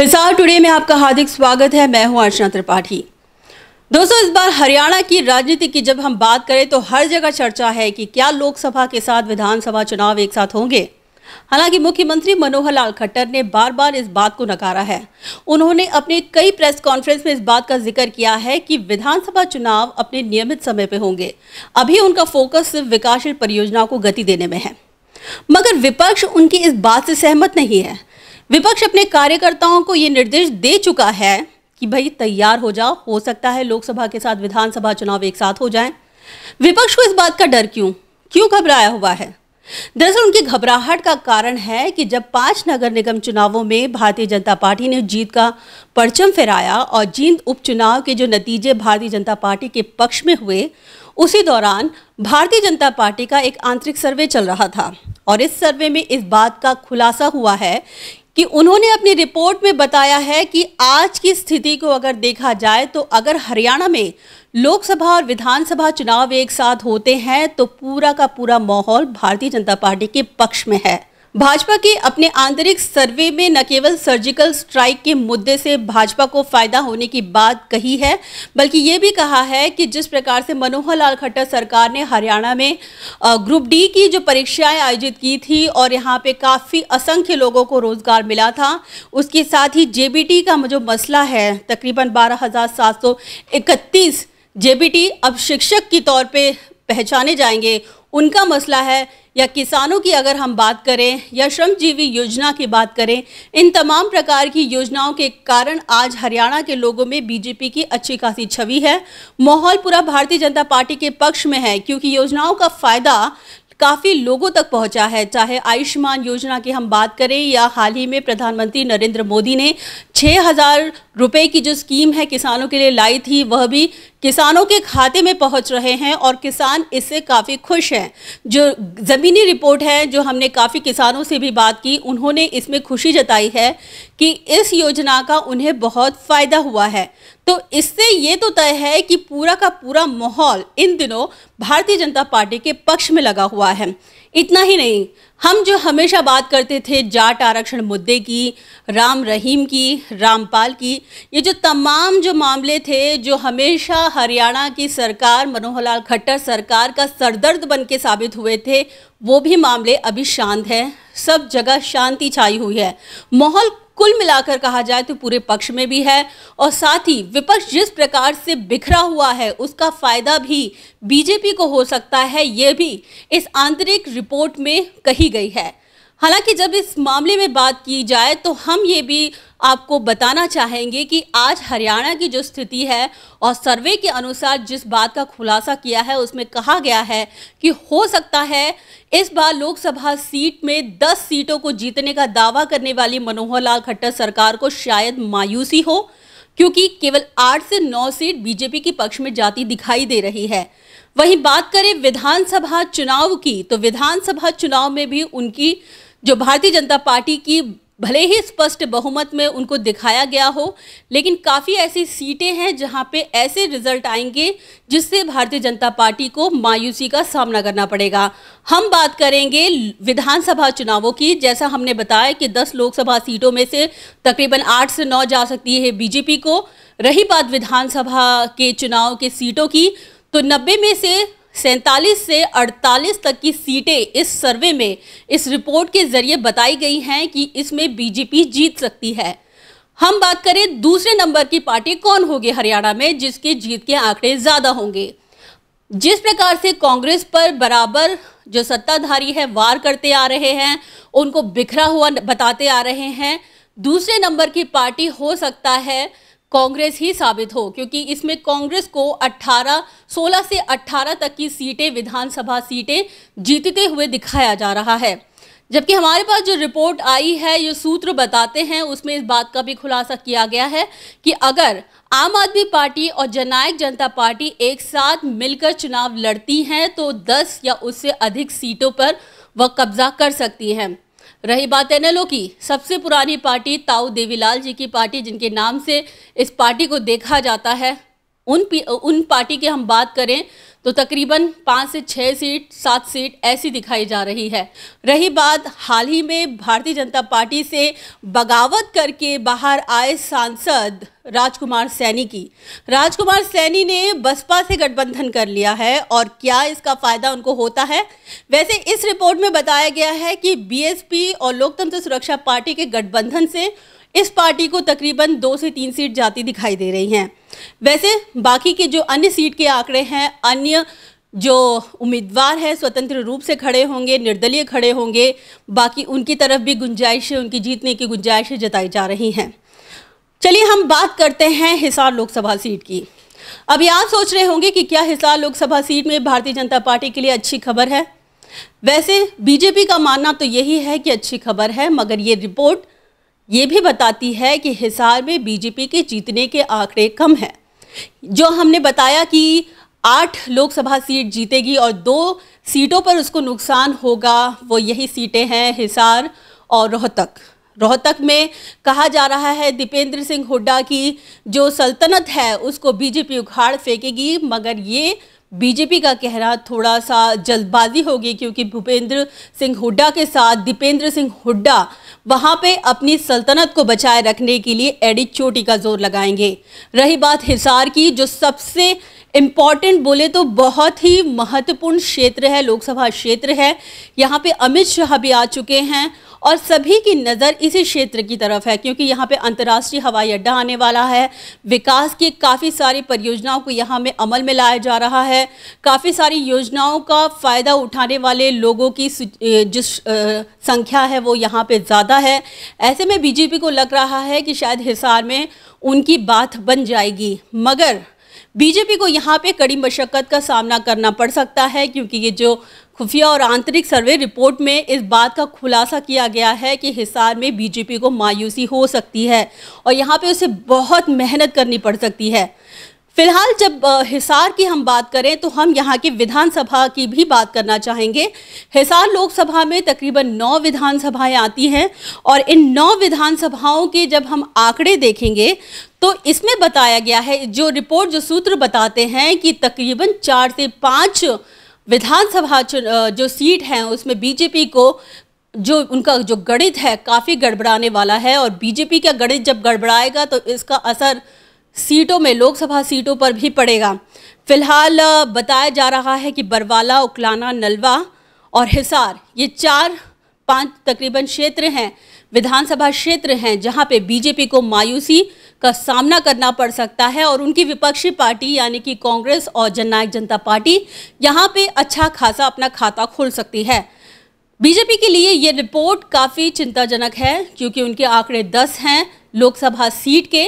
Hisar today में आपका हार्दिक स्वागत है मैं हूं अर्चना त्रिपाठी दोस्तों इस बार हरियाणा की राजनीति की जब हम बात करें तो हर जगह चर्चा है कि क्या लोकसभा के साथ विधानसभा चुनाव एक साथ होंगे हालांकि मुख्यमंत्री मनोहर लाल खट्टर ने बार बार इस बात को नकारा है उन्होंने अपने कई प्रेस कॉन्फ्रेंस में इस बात का जिक्र किया है कि विधानसभा चुनाव अपने नियमित समय पर होंगे अभी उनका फोकस सिर्फ विकासशील परियोजनाओं को गति देने में है मगर विपक्ष उनकी इस बात से सहमत नहीं है विपक्ष अपने कार्यकर्ताओं को ये निर्देश दे चुका है कि भाई तैयार हो जाओ हो सकता है लोकसभा के साथ विधानसभा चुनाव एक साथ हो जाएं विपक्ष को इस बात का डर क्यों क्यों घबराया हुआ है दरअसल उनकी घबराहट का कारण है कि जब पांच नगर निगम चुनावों में भारतीय जनता पार्टी ने जीत का परचम फहराया और जींद उपचुनाव के जो नतीजे भारतीय जनता पार्टी के पक्ष में हुए उसी दौरान भारतीय जनता पार्टी का एक आंतरिक सर्वे चल रहा था और इस सर्वे में इस बात का खुलासा हुआ है कि उन्होंने अपनी रिपोर्ट में बताया है कि आज की स्थिति को अगर देखा जाए तो अगर हरियाणा में लोकसभा और विधानसभा चुनाव एक साथ होते हैं तो पूरा का पूरा माहौल भारतीय जनता पार्टी के पक्ष में है भाजपा के अपने आंतरिक सर्वे में न केवल सर्जिकल स्ट्राइक के मुद्दे से भाजपा को फायदा होने की बात कही है बल्कि ये भी कहा है कि जिस प्रकार से मनोहर लाल खट्टर सरकार ने हरियाणा में ग्रुप डी की जो परीक्षाएं आयोजित की थी और यहाँ पे काफ़ी असंख्य लोगों को रोज़गार मिला था उसके साथ ही जेबीटी का जो मसला है तकरीबन बारह जेबीटी अब शिक्षक के तौर पे पहचाने जाएंगे उनका मसला है या किसानों की अगर हम बात करें या श्रमजीवी योजना की बात करें इन तमाम प्रकार की योजनाओं के कारण आज हरियाणा के लोगों में बीजेपी की अच्छी खासी छवि है माहौल पूरा भारतीय जनता पार्टी के पक्ष में है क्योंकि योजनाओं का फ़ायदा काफ़ी लोगों तक पहुंचा है चाहे आयुष्मान योजना की हम बात करें या हाल ही में प्रधानमंत्री नरेंद्र मोदी ने छः हज़ार रुपये की जो स्कीम है किसानों के लिए लाई थी वह भी किसानों के खाते में पहुंच रहे हैं और किसान इससे काफ़ी खुश हैं जो ज़मीनी रिपोर्ट है जो हमने काफ़ी किसानों से भी बात की उन्होंने इसमें खुशी जताई है कि इस योजना का उन्हें बहुत फ़ायदा हुआ है तो इससे ये तो तय है कि पूरा का पूरा माहौल इन दिनों भारतीय जनता पार्टी के पक्ष में लगा हुआ है इतना ही नहीं हम जो हमेशा बात करते थे जाट आरक्षण मुद्दे की राम रहीम की रामपाल की ये जो तमाम जो मामले थे जो हमेशा हरियाणा की सरकार मनोहर लाल खट्टर सरकार का सरदर्द बन के साबित हुए थे वो भी मामले अभी शांत हैं सब जगह शांति छाई हुई है माहौल कुल मिलाकर कहा जाए तो पूरे पक्ष में भी है और साथ ही विपक्ष जिस प्रकार से बिखरा हुआ है उसका फायदा भी बीजेपी को हो सकता है ये भी इस आंतरिक रिपोर्ट में कही गई है हालांकि जब इस मामले में बात की जाए तो हम ये भी आपको बताना चाहेंगे कि आज हरियाणा की जो स्थिति है और सर्वे के अनुसार जिस बात का खुलासा किया है उसमें कहा गया है कि हो सकता है इस बार लोकसभा सीट में 10 सीटों को जीतने का दावा करने वाली मनोहर लाल खट्टर सरकार को शायद मायूसी हो क्योंकि केवल आठ से नौ सीट बीजेपी के पक्ष में जाती दिखाई दे रही है वहीं बात करें विधानसभा चुनाव की तो विधानसभा चुनाव में भी उनकी जो भारतीय जनता पार्टी की भले ही स्पष्ट बहुमत में उनको दिखाया गया हो लेकिन काफ़ी ऐसी सीटें हैं जहां पे ऐसे रिजल्ट आएंगे जिससे भारतीय जनता पार्टी को मायूसी का सामना करना पड़ेगा हम बात करेंगे विधानसभा चुनावों की जैसा हमने बताया कि 10 लोकसभा सीटों में से तकरीबन 8 से 9 जा सकती है बीजेपी को रही बात विधानसभा के चुनाव के सीटों की तो नब्बे में से सैंतालीस से 48 तक की सीटें इस सर्वे में इस रिपोर्ट के जरिए बताई गई हैं कि इसमें बीजेपी जीत सकती है हम बात करें दूसरे नंबर की पार्टी कौन होगी हरियाणा में जिसके जीत के आंकड़े ज़्यादा होंगे जिस प्रकार से कांग्रेस पर बराबर जो सत्ताधारी है वार करते आ रहे हैं उनको बिखरा हुआ बताते आ रहे हैं दूसरे नंबर की पार्टी हो सकता है कांग्रेस ही साबित हो क्योंकि इसमें कांग्रेस को 18 16 से 18 तक की सीटें विधानसभा सीटें जीतते हुए दिखाया जा रहा है जबकि हमारे पास जो रिपोर्ट आई है ये सूत्र बताते हैं उसमें इस बात का भी खुलासा किया गया है कि अगर आम आदमी पार्टी और जननायक जनता पार्टी एक साथ मिलकर चुनाव लड़ती हैं तो 10 या उससे अधिक सीटों पर वह कब्जा कर सकती हैं रही बात एन की सबसे पुरानी पार्टी ताऊ देवीलाल जी की पार्टी जिनके नाम से इस पार्टी को देखा जाता है उन उन पार्टी की हम बात करें तो तकरीबन पाँच से छः सीट सात सीट ऐसी दिखाई जा रही है रही बात हाल ही में भारतीय जनता पार्टी से बगावत करके बाहर आए सांसद राजकुमार सैनी की राजकुमार सैनी ने बसपा से गठबंधन कर लिया है और क्या इसका फ़ायदा उनको होता है वैसे इस रिपोर्ट में बताया गया है कि बीएसपी और लोकतंत्र सुरक्षा पार्टी के गठबंधन से इस पार्टी को तकरीबन दो से तीन सीट जाती दिखाई दे रही हैं वैसे बाकी के जो अन्य सीट के आंकड़े हैं अन्य जो उम्मीदवार हैं स्वतंत्र रूप से खड़े होंगे निर्दलीय खड़े होंगे बाकी उनकी तरफ भी गुंजाइशें उनकी जीतने की गुंजाइशें जताई जा रही हैं चलिए हम बात करते हैं हिसार लोकसभा सीट की अभी आप सोच रहे होंगे कि क्या हिसार लोकसभा सीट में भारतीय जनता पार्टी के लिए अच्छी खबर है वैसे बीजेपी का मानना तो यही है कि अच्छी खबर है मगर ये रिपोर्ट ये भी बताती है कि हिसार में बीजेपी के जीतने के आंकड़े कम हैं जो हमने बताया कि आठ लोकसभा सीट जीतेगी और दो सीटों पर उसको नुकसान होगा वो यही सीटें हैं हिसार और रोहतक रोहतक में कहा जा रहा है दीपेंद्र सिंह हुड्डा की जो सल्तनत है उसको बीजेपी उखाड़ फेंकेगी मगर ये बीजेपी का कहना थोड़ा सा जल्दबाजी होगी क्योंकि भूपेंद्र सिंह हुड्डा के साथ दीपेंद्र सिंह हुड्डा वहां पे अपनी सल्तनत को बचाए रखने के लिए एडी चोटी का जोर लगाएंगे रही बात हिसार की जो सबसे इम्पॉर्टेंट बोले तो बहुत ही महत्वपूर्ण क्षेत्र है लोकसभा क्षेत्र है यहाँ पे अमित शाह भी आ चुके हैं और सभी की नज़र इसी क्षेत्र की तरफ है क्योंकि यहाँ पे अंतर्राष्ट्रीय हवाई अड्डा आने वाला है विकास की काफ़ी सारी परियोजनाओं को यहाँ में अमल में लाया जा रहा है काफ़ी सारी योजनाओं का फ़ायदा उठाने वाले लोगों की जिस संख्या है वो यहाँ पे ज़्यादा है ऐसे में बीजेपी को लग रहा है कि शायद हिसार में उनकी बात बन जाएगी मगर बीजेपी को यहाँ पे कड़ी मशक्क़त का सामना करना पड़ सकता है क्योंकि ये जो खुफिया और आंतरिक सर्वे रिपोर्ट में इस बात का खुलासा किया गया है कि हिसार में बीजेपी को मायूसी हो सकती है और यहाँ पे उसे बहुत मेहनत करनी पड़ सकती है फिलहाल जब हिसार की हम बात करें तो हम यहाँ के विधानसभा की भी बात करना चाहेंगे हिसार लोकसभा में तकरीबन नौ विधानसभाएं आती हैं और इन नौ विधानसभाओं के जब हम आंकड़े देखेंगे तो इसमें बताया गया है जो रिपोर्ट जो सूत्र बताते हैं कि तकरीबन चार से पाँच विधानसभा जो सीट हैं उसमें बीजेपी को जो उनका जो गणित है काफ़ी गड़बड़ाने वाला है और बीजेपी का गणित जब गड़बड़ाएगा तो इसका असर सीटों में लोकसभा सीटों पर भी पड़ेगा फिलहाल बताया जा रहा है कि बरवाला उकलाना नलवा और हिसार ये चार पांच तकरीबन क्षेत्र हैं विधानसभा क्षेत्र हैं जहां पे बीजेपी को मायूसी का सामना करना पड़ सकता है और उनकी विपक्षी पार्टी यानी कि कांग्रेस और जननायक जनता पार्टी यहाँ पे अच्छा खासा अपना खाता खोल सकती है बीजेपी के लिए ये रिपोर्ट काफ़ी चिंताजनक है क्योंकि उनके आंकड़े दस हैं लोकसभा सीट के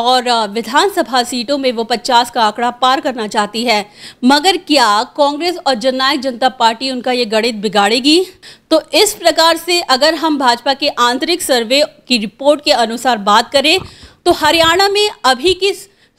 और विधानसभा सीटों में वो 50 का आंकड़ा पार करना चाहती है मगर क्या कांग्रेस और जननायक जनता पार्टी उनका ये गणित बिगाड़ेगी तो इस प्रकार से अगर हम भाजपा के आंतरिक सर्वे की रिपोर्ट के अनुसार बात करें तो हरियाणा में अभी की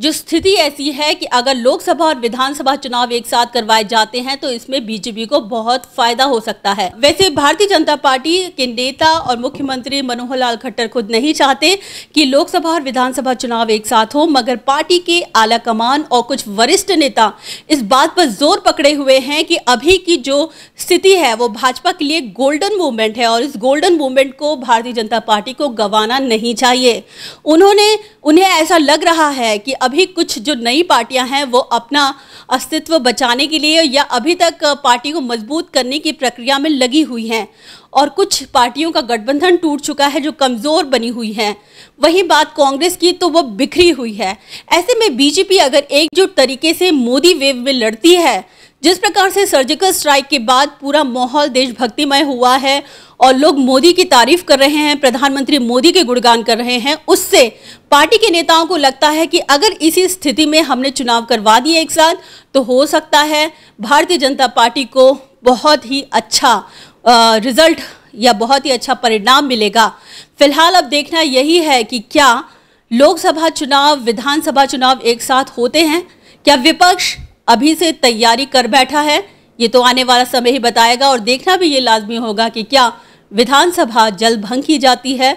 जो स्थिति ऐसी है कि अगर लोकसभा और विधानसभा चुनाव एक साथ करवाए जाते हैं तो इसमें बीजेपी को बहुत फायदा हो सकता है वैसे भारतीय जनता पार्टी के नेता और मुख्यमंत्री मनोहर लाल खट्टर खुद नहीं चाहते कि लोकसभा और विधानसभा चुनाव एक साथ हो मगर पार्टी के आला कमान और कुछ वरिष्ठ नेता इस बात पर जोर पकड़े हुए हैं कि अभी की जो स्थिति है वो भाजपा के लिए गोल्डन मूवमेंट है और इस गोल्डन मूवमेंट को भारतीय जनता पार्टी को गंवाना नहीं चाहिए उन्होंने उन्हें ऐसा लग रहा है कि अभी कुछ जो नई पार्टियां हैं वो अपना अस्तित्व बचाने के लिए या अभी तक पार्टी को मजबूत करने की प्रक्रिया में लगी हुई हैं और कुछ पार्टियों का गठबंधन टूट चुका है जो कमज़ोर बनी हुई हैं वही बात कांग्रेस की तो वो बिखरी हुई है ऐसे में बीजेपी अगर एकजुट तरीके से मोदी वेव में लड़ती है जिस प्रकार से सर्जिकल स्ट्राइक के बाद पूरा माहौल देशभक्तिमय हुआ है और लोग मोदी की तारीफ कर रहे हैं प्रधानमंत्री मोदी के गुणगान कर रहे हैं उससे पार्टी के नेताओं को लगता है कि अगर इसी स्थिति में हमने चुनाव करवा दिए एक साथ तो हो सकता है भारतीय जनता पार्टी को बहुत ही अच्छा रिजल्ट या बहुत ही अच्छा परिणाम मिलेगा फिलहाल अब देखना यही है कि क्या लोकसभा चुनाव विधानसभा चुनाव एक साथ होते हैं क्या विपक्ष अभी से तैयारी कर बैठा है ये तो आने वाला समय ही बताएगा और देखना भी ये लाजमी होगा कि क्या विधानसभा जल भंग की जाती है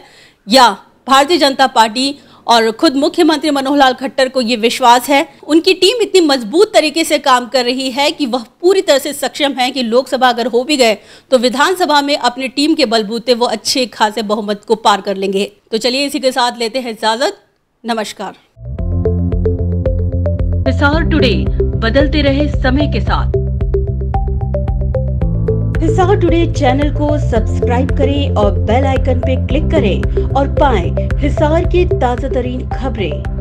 या भारतीय जनता पार्टी और खुद मुख्यमंत्री मनोहर लाल खट्टर को ये विश्वास है उनकी टीम इतनी मजबूत तरीके से काम कर रही है कि वह पूरी तरह से सक्षम है कि लोकसभा अगर हो भी गए तो विधानसभा में अपनी टीम के बलबूते वो अच्छे खासे बहुमत को पार कर लेंगे तो चलिए इसी के साथ लेते हैं इजाजत नमस्कार बदलते रहे समय के साथ हिसार टुडे चैनल को सब्सक्राइब करें और बेल आइकन पे क्लिक करें और पाएं हिसार की ताजा तरीन खबरें